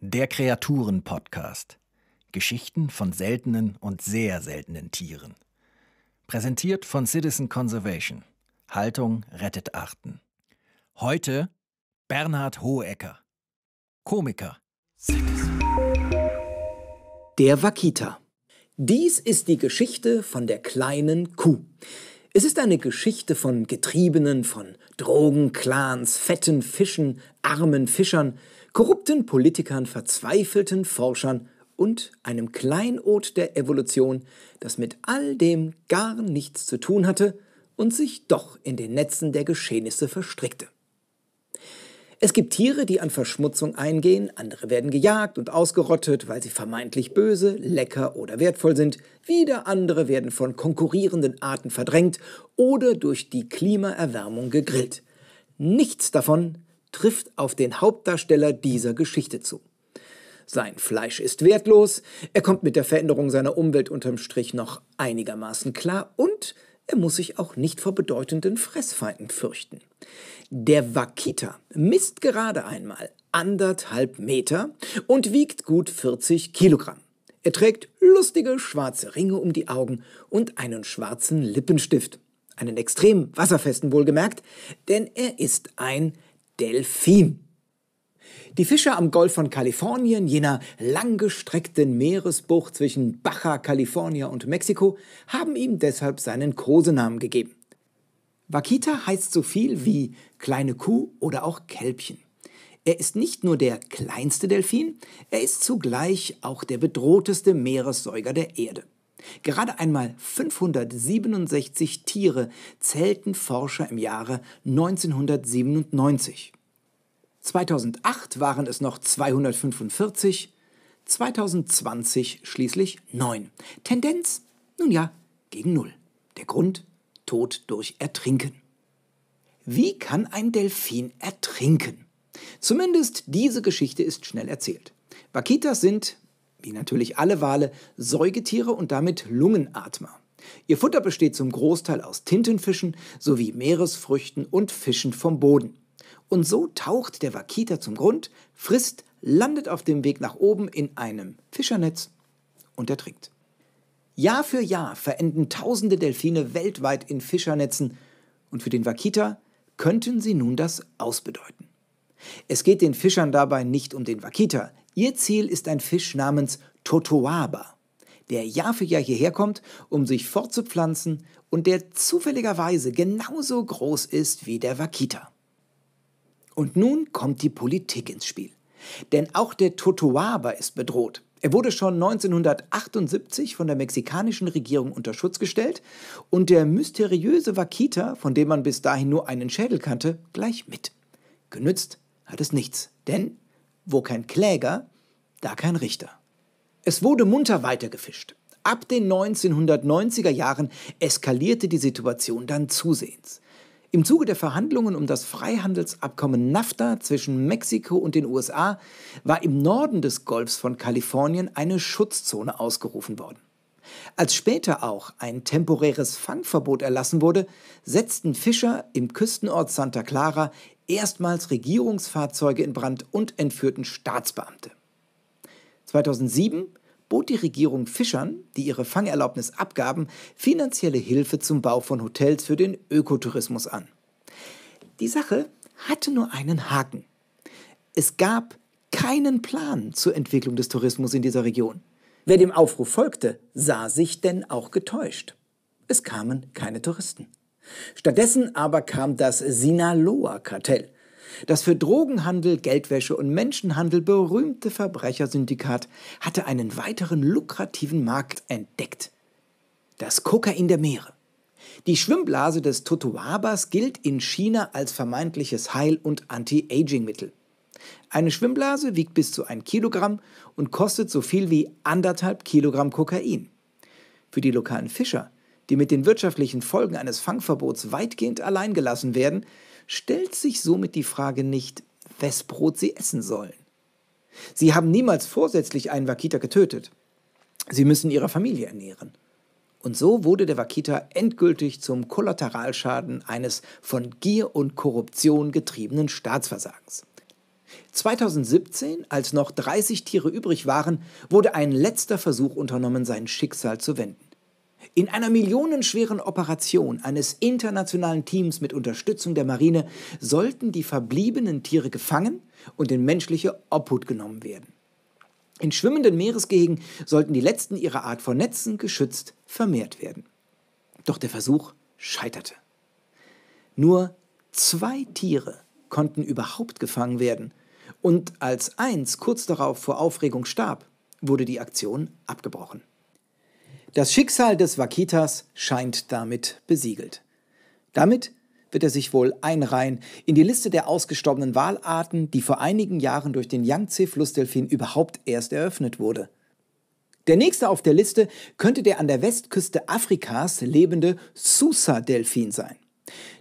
Der Kreaturen-Podcast. Geschichten von seltenen und sehr seltenen Tieren. Präsentiert von Citizen Conservation. Haltung rettet Arten. Heute Bernhard Hohecker. Komiker. Der Wakita. Dies ist die Geschichte von der kleinen Kuh. Es ist eine Geschichte von Getriebenen, von Drogenclans, fetten Fischen, armen Fischern, korrupten Politikern, verzweifelten Forschern und einem Kleinod der Evolution, das mit all dem gar nichts zu tun hatte und sich doch in den Netzen der Geschehnisse verstrickte. Es gibt Tiere, die an Verschmutzung eingehen, andere werden gejagt und ausgerottet, weil sie vermeintlich böse, lecker oder wertvoll sind, wieder andere werden von konkurrierenden Arten verdrängt oder durch die Klimaerwärmung gegrillt. Nichts davon trifft auf den Hauptdarsteller dieser Geschichte zu. Sein Fleisch ist wertlos, er kommt mit der Veränderung seiner Umwelt unterm Strich noch einigermaßen klar und er muss sich auch nicht vor bedeutenden Fressfeinden fürchten. Der Wakita misst gerade einmal anderthalb Meter und wiegt gut 40 Kilogramm. Er trägt lustige schwarze Ringe um die Augen und einen schwarzen Lippenstift. Einen extrem wasserfesten wohlgemerkt, denn er ist ein Delfin. Die Fischer am Golf von Kalifornien, jener langgestreckten Meeresbucht zwischen Baja California und Mexiko, haben ihm deshalb seinen Kosenamen gegeben. Wakita heißt so viel wie kleine Kuh oder auch Kälbchen. Er ist nicht nur der kleinste Delfin, er ist zugleich auch der bedrohteste Meeressäuger der Erde. Gerade einmal 567 Tiere zählten Forscher im Jahre 1997. 2008 waren es noch 245, 2020 schließlich 9. Tendenz, nun ja, gegen Null. Der Grund, Tod durch Ertrinken. Wie kann ein Delfin ertrinken? Zumindest diese Geschichte ist schnell erzählt. Wakitas sind, wie natürlich alle Wale, Säugetiere und damit Lungenatmer. Ihr Futter besteht zum Großteil aus Tintenfischen sowie Meeresfrüchten und Fischen vom Boden. Und so taucht der Wakita zum Grund, frisst, landet auf dem Weg nach oben in einem Fischernetz und ertrinkt. Jahr für Jahr verenden tausende Delfine weltweit in Fischernetzen und für den Wakita könnten sie nun das ausbedeuten. Es geht den Fischern dabei nicht um den Wakita. Ihr Ziel ist ein Fisch namens Totoaba, der Jahr für Jahr hierher kommt, um sich fortzupflanzen und der zufälligerweise genauso groß ist wie der Wakita. Und nun kommt die Politik ins Spiel. Denn auch der Totoaba ist bedroht. Er wurde schon 1978 von der mexikanischen Regierung unter Schutz gestellt und der mysteriöse Wakita, von dem man bis dahin nur einen Schädel kannte, gleich mit. Genützt hat es nichts, denn wo kein Kläger, da kein Richter. Es wurde munter weitergefischt. Ab den 1990er Jahren eskalierte die Situation dann zusehends. Im Zuge der Verhandlungen um das Freihandelsabkommen NAFTA zwischen Mexiko und den USA war im Norden des Golfs von Kalifornien eine Schutzzone ausgerufen worden. Als später auch ein temporäres Fangverbot erlassen wurde, setzten Fischer im Küstenort Santa Clara erstmals Regierungsfahrzeuge in Brand und entführten Staatsbeamte. 2007 bot die Regierung Fischern, die ihre Fangerlaubnis abgaben, finanzielle Hilfe zum Bau von Hotels für den Ökotourismus an. Die Sache hatte nur einen Haken. Es gab keinen Plan zur Entwicklung des Tourismus in dieser Region. Wer dem Aufruf folgte, sah sich denn auch getäuscht. Es kamen keine Touristen. Stattdessen aber kam das Sinaloa-Kartell, das für Drogenhandel, Geldwäsche und Menschenhandel berühmte Verbrechersyndikat hatte einen weiteren lukrativen Markt entdeckt. Das Kokain der Meere. Die Schwimmblase des Totoabas gilt in China als vermeintliches Heil- und Anti-Aging-Mittel. Eine Schwimmblase wiegt bis zu ein Kilogramm und kostet so viel wie anderthalb Kilogramm Kokain. Für die lokalen Fischer die mit den wirtschaftlichen Folgen eines Fangverbots weitgehend allein gelassen werden, stellt sich somit die Frage nicht, wes Brot sie essen sollen. Sie haben niemals vorsätzlich einen Wakita getötet. Sie müssen ihre Familie ernähren. Und so wurde der Wakita endgültig zum Kollateralschaden eines von Gier und Korruption getriebenen Staatsversagens. 2017, als noch 30 Tiere übrig waren, wurde ein letzter Versuch unternommen, sein Schicksal zu wenden. In einer millionenschweren Operation eines internationalen Teams mit Unterstützung der Marine sollten die verbliebenen Tiere gefangen und in menschliche Obhut genommen werden. In schwimmenden Meeresgehegen sollten die letzten ihrer Art vor Netzen geschützt vermehrt werden. Doch der Versuch scheiterte. Nur zwei Tiere konnten überhaupt gefangen werden und als eins kurz darauf vor Aufregung starb, wurde die Aktion abgebrochen. Das Schicksal des Wakitas scheint damit besiegelt. Damit wird er sich wohl einreihen in die Liste der ausgestorbenen Walarten, die vor einigen Jahren durch den Yangtze-Flussdelfin überhaupt erst eröffnet wurde. Der nächste auf der Liste könnte der an der Westküste Afrikas lebende Susa-Delfin sein.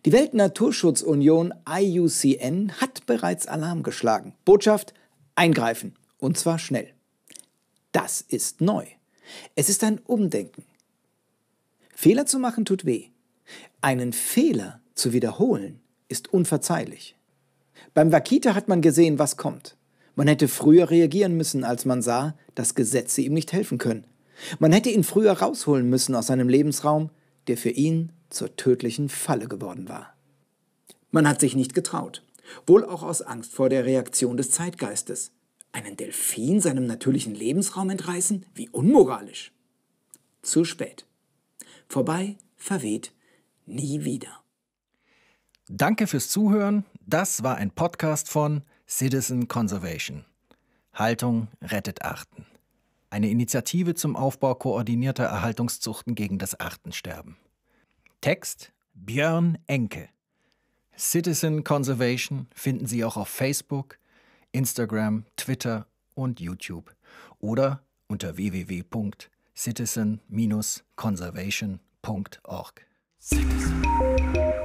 Die Weltnaturschutzunion IUCN hat bereits Alarm geschlagen. Botschaft: Eingreifen. Und zwar schnell. Das ist neu. Es ist ein Umdenken. Fehler zu machen tut weh. Einen Fehler zu wiederholen ist unverzeihlich. Beim Wakita hat man gesehen, was kommt. Man hätte früher reagieren müssen, als man sah, dass Gesetze ihm nicht helfen können. Man hätte ihn früher rausholen müssen aus seinem Lebensraum, der für ihn zur tödlichen Falle geworden war. Man hat sich nicht getraut, wohl auch aus Angst vor der Reaktion des Zeitgeistes. Einen Delfin seinem natürlichen Lebensraum entreißen? Wie unmoralisch. Zu spät. Vorbei, verweht, nie wieder. Danke fürs Zuhören. Das war ein Podcast von Citizen Conservation. Haltung rettet Arten. Eine Initiative zum Aufbau koordinierter Erhaltungszuchten gegen das Artensterben. Text Björn Enke. Citizen Conservation finden Sie auch auf Facebook, Instagram, Twitter und YouTube oder unter www.citizen-conservation.org. Citizen.